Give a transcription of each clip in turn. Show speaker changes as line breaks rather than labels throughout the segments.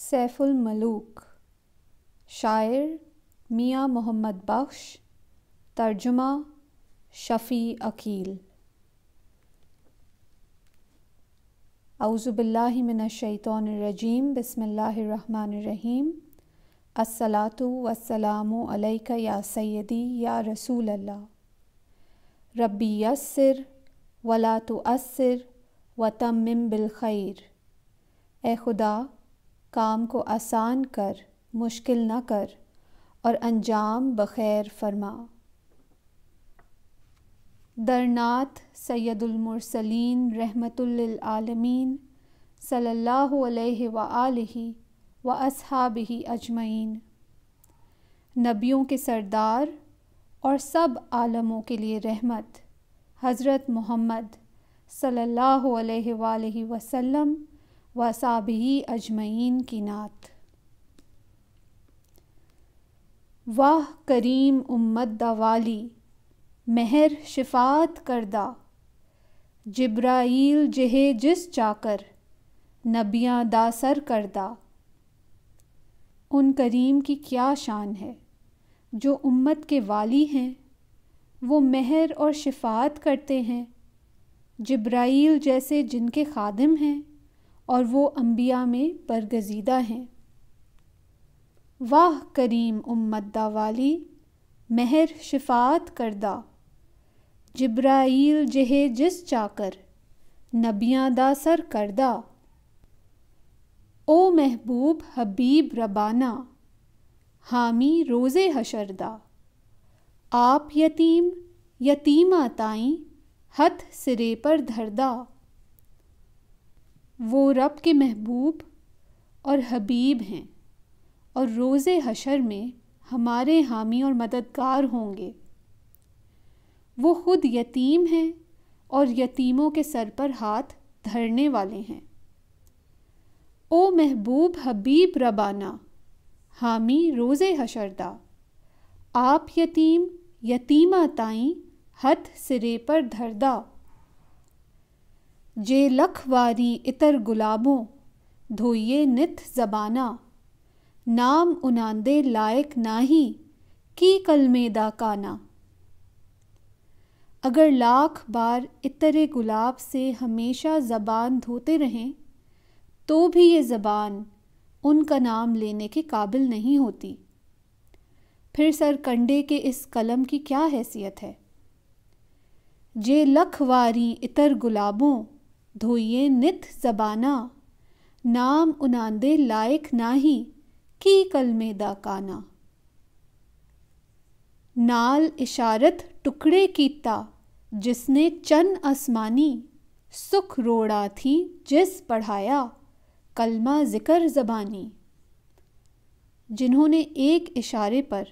सैफुल मलूक शायर मियाँ मोहम्मद बख्श तर्जुमा शफ़ी अकील अउज़बिल्लिमिनशैतरजीम बसमीम अस्सलातु वसलाम अलैका या सैदी या रसूल अल्लाह रब्बी यस्सिर वला तो असर वतमिम बिलखैर ए खुदा काम को आसान कर मुश्किल न कर और अंजाम बखैर फरमा दरनाथ सैदुलमरसलिन रहमतुल्लमीन सल्ला व आलिहि ही अजमैन नबियों के सरदार और सब आलमों के लिए रहमत हज़रत मोहम्मद सल्लल्लाहु अलैहि वसल्लम वसाबही अजमैन की नात वाह करीम उम्मत दवाली मेहर शिफात करदा जिब्राइल जहे जिस चाकर नबियाँ दासर करदा उन करीम की क्या शान है जो उम्मत के वाली हैं वो मेहर और शिफात करते हैं जिब्राइल जैसे जिनके खादिम हैं और वो अम्बिया में बरगजीदा हैं वाह करीम उम्मदा वाली महर शिफात करदा जिब्राइल जहे जिस चाकर नबियाँ दा सर करदा ओ महबूब हबीब रबाना हामी रोज़े हशरदा आप यतीम यतीमा ताई हथ सिरे पर धरदा वो रब के महबूब और हबीब हैं और रोज़े हशर में हमारे हामी और मददगार होंगे वो ख़ुद यतीम हैं और यतीमों के सर पर हाथ धरने वाले हैं ओ महबूब हबीब रबाना हामी रोज़े हशरदा आप यतीम यतीमा ताई हथ सिरे पर धरदा जे लखवारी इतर गुलाबों धोइए नित जबाना नाम उनांदे लायक नाही की कलमे दाकाना अगर लाख बार इतरे गुलाब से हमेशा ज़बान धोते रहें तो भी ये ज़बान उनका नाम लेने के काबिल नहीं होती फिर सर कंडे के इस कलम की क्या हैसियत है जे लखवारी इतर गुलाबों धोइए नित जबाना नाम उनांदे लायक नाही की कलमे दाकाना नाल इशारत टुकड़े कीता जिसने चन आसमानी सुख रोड़ा थी जिस पढ़ाया कलमा जिक्र जबानी जिन्होंने एक इशारे पर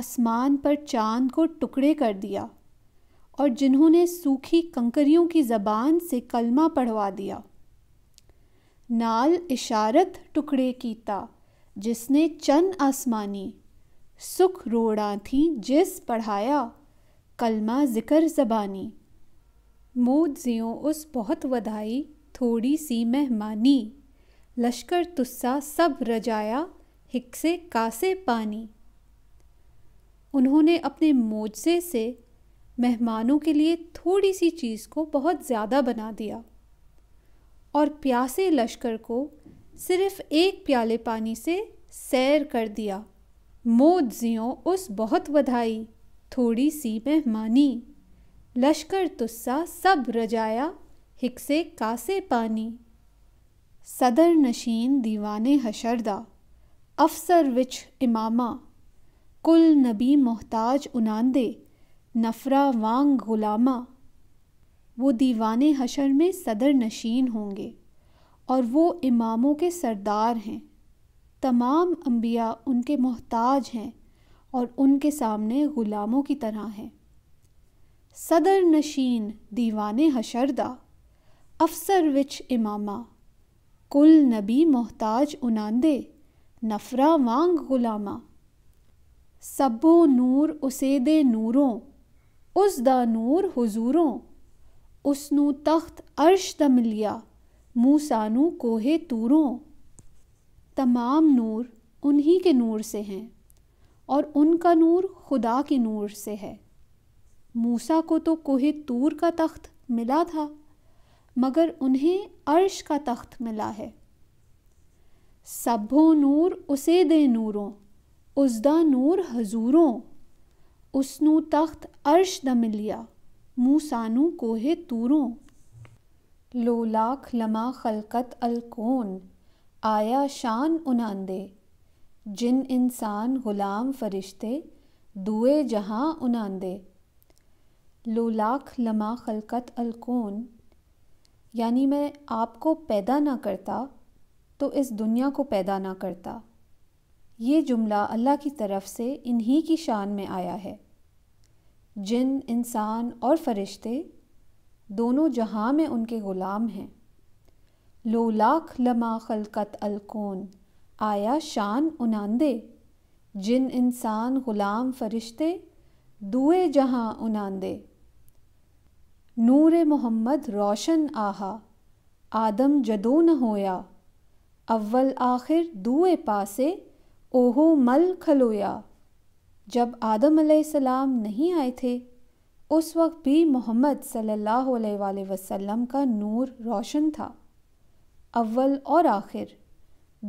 आसमान पर चांद को टुकड़े कर दिया और जिन्होंने सूखी कंकरियों की ज़बान से कलमा पढ़वा दिया नाल इशारत टुकड़े कीता जिसने चन आसमानी सुख रोड़ा थी जिस पढ़ाया कलमा जिक्र जबानी मोद जियो उस बहुत वधाई थोड़ी सी मेहमानी लश्कर तुस्सा सब रजाया हिकसे कासे पानी उन्होंने अपने मोजे से मेहमानों के लिए थोड़ी सी चीज़ को बहुत ज़्यादा बना दिया और प्यासे लश्कर को सिर्फ एक प्याले पानी से सैर कर दिया मोद जियो उस बहुत बधाई थोड़ी सी मेहमानी लश्कर तुस्सा सब रजाया हिकसे कासे पानी सदर नशीन दीवाने हशरदा अफसर विच इमामा कुल नबी मोहताज उनांदे नफरा वांग गुलामा वो दीवाने हशर में सदर नशीन होंगे और वो इमामों के सरदार हैं तमाम अम्बिया उनके मोहताज हैं और उनके सामने ग़ुलामों की तरह हैं सदर नशीन दीवाने हशरदा अफसर विच इमामा कुल नबी मोहताज उनांदे नफरा वांग गुलामा सब्बो नूर उसेदे नूरों ਉਸ ਦਾ ਨੂਰ ਹਜ਼ੂਰੋਂ ਉਸ ਨੂੰ ਤਖਤ ਅਰਸ਼ ਦਾ ਮਿਲਿਆ मूसा नू कोहे तूरों तमाम नूर उन्हीं के नूर से हैं और उनका नूर खुदा के नूर से है मूसा को तो कोहे तूर का तख्त मिला था मगर उन्हें अर्श का तख्त मिला है सभो नूर उसे दे नूरों उसदा नूर हजूरों उसनु तख्त अर्श न मिलिया मूसानु कोहे तूरों लोलाख लाख लमा खलकत अलकोन आया शान उनांदे जिन इंसान गुलाम फरिश्ते दुए जहाँ उनांदे लोलाख लाख लमा खलकत अलकोन यानी मैं आपको पैदा ना करता तो इस दुनिया को पैदा ना करता ये जुमला अल्लाह की तरफ से इन्हीं की शान में आया है जिन इंसान और फरिश्ते दोनों जहाँ में उनके ग़ुलाम हैं लो लाख लमा खलकत अलकोन आया शान उनांदे जिन इंसान ग़ुलाम फरिश्ते दुए जहाँ उनांदे नूर मोहम्मद रोशन आहा आदम जदो न होया अव्वल आखिर दुए पासे ओहो मल खलोया जब आदम सलाम नहीं आए थे उस वक्त भी मोहम्मद सल्लल्लाहु अलैहि वसल्लम का नूर रोशन था अव्वल और आखिर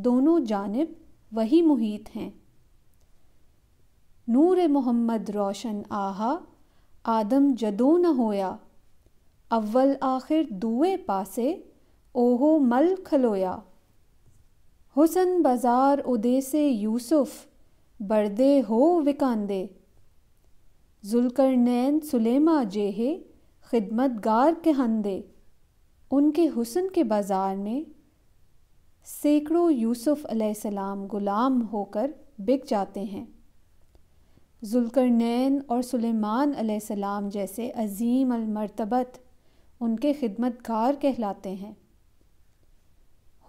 दोनों जानब वही मुहित हैं नूर मोहम्मद रोशन आहा आदम जदो न होया अव्वल आखिर दुए पासे ओहो मल खलोया हुसन बाजार उदे से यूसुफ़ बर्दे हो विकांदे नैन सुलेमा जेहे गार के हंदे उनके हुसन के बाज़ार में सैकड़ों यूसुफ अलैहिस्सलाम गुलाम होकर बिक जाते हैं नैन और सुलेमान अलैहिस्सलाम जैसे अजीम अलमरतबत उनके खिदमतगार कहलाते हैं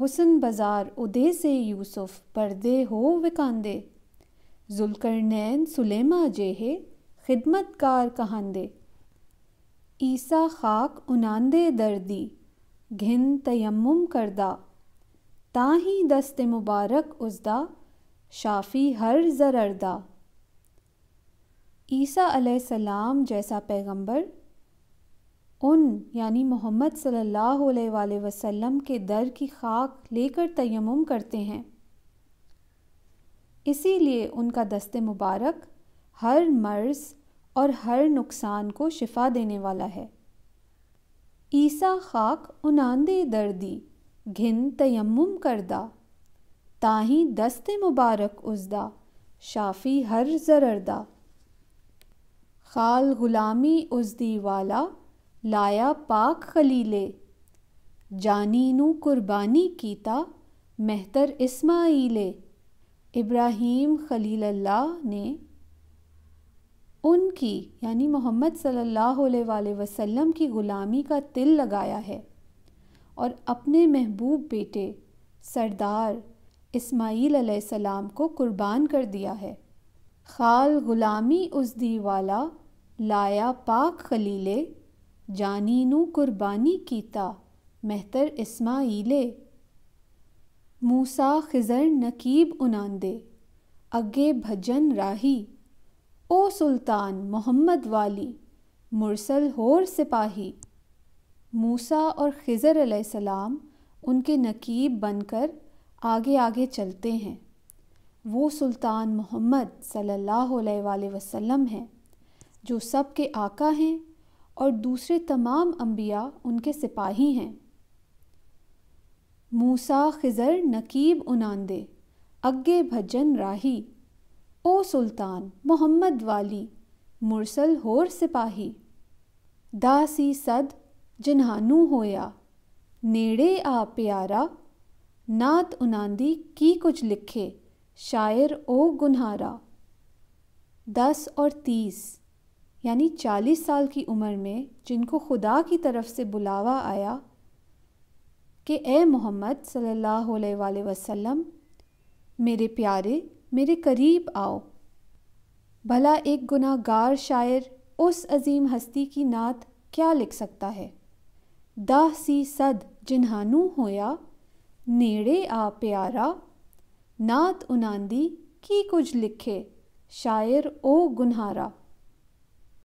हुसन बाज़ार उदे से यूसुफ पर्दे हो विकांदे जुलकरनैन सुलेमा जेहे खिदमतगार कहांदे ईसा खाक उनांदे दर्दी घिन तयम्मुम करदा ताही दस्ते मुबारक उसदा शाफी हर ज़ररदा ईसा सलाम जैसा पैगंबर उन यानी मोहम्मद सल्लल्लाहु अलैहि वसल्लम के दर की खाक लेकर तयम्मुम करते हैं इसीलिए उनका दस्ते मुबारक हर मर्ज़ और हर नुकसान को शिफा देने वाला है ईसा खाक उनांदे दर्दी घिन तयम करदा ताही दस्ते मुबारक उजदा शाफी हर जररदा खाल गुलामी उजदी वाला लाया पाक खलीले जानी नु कुर्बानी कीता मेहतर इस्माईले इब्राहीम खलील अल्लाह ने उनकी यानी मोहम्मद सल्लल्लाहु अलैहि वसल्लम की ग़ुलामी का तिल लगाया है और अपने महबूब बेटे सरदार इस्माईल सलाम को कुर्बान कर दिया है खाल ग़ुलामी उस दी वाला लाया पाक खलीले जानीनू कुर्बानी कीता मेहतर इस्माइले मूसा खिजर नकीब उनांदे अगे भजन राही ओ सुल्तान मोहम्मद वाली मुरसल होर सिपाही मूसा और खिजर सलाम उनके नकीब बनकर आगे आगे चलते हैं वो सुल्तान मोहम्मद सल्लल्लाहु अलैहि वसल्लम हैं जो सब के आका हैं और दूसरे तमाम अंबिया उनके सिपाही हैं मूसा खिजर नकीब उनांदे अग्गे भजन राही ओ सुल्तान मोहम्मद वाली मुरसल होर सिपाही दासी सद जिन्हानू होया नेड़े आ प्यारा नात उनांदी की कुछ लिखे शायर ओ गुनहारा दस और तीस यानी चालीस साल की उम्र में जिनको खुदा की तरफ से बुलावा आया कि ए मोहम्मद सल्लल्लाहु अलैहि वसल्लम मेरे प्यारे मेरे करीब आओ भला एक गुनाहगार शायर उस अजीम हस्ती की नात क्या लिख सकता है दाह सी सद जिन्हानू होया नेड़े आ प्यारा नात उनांदी की कुछ लिखे शायर ओ गुनहारा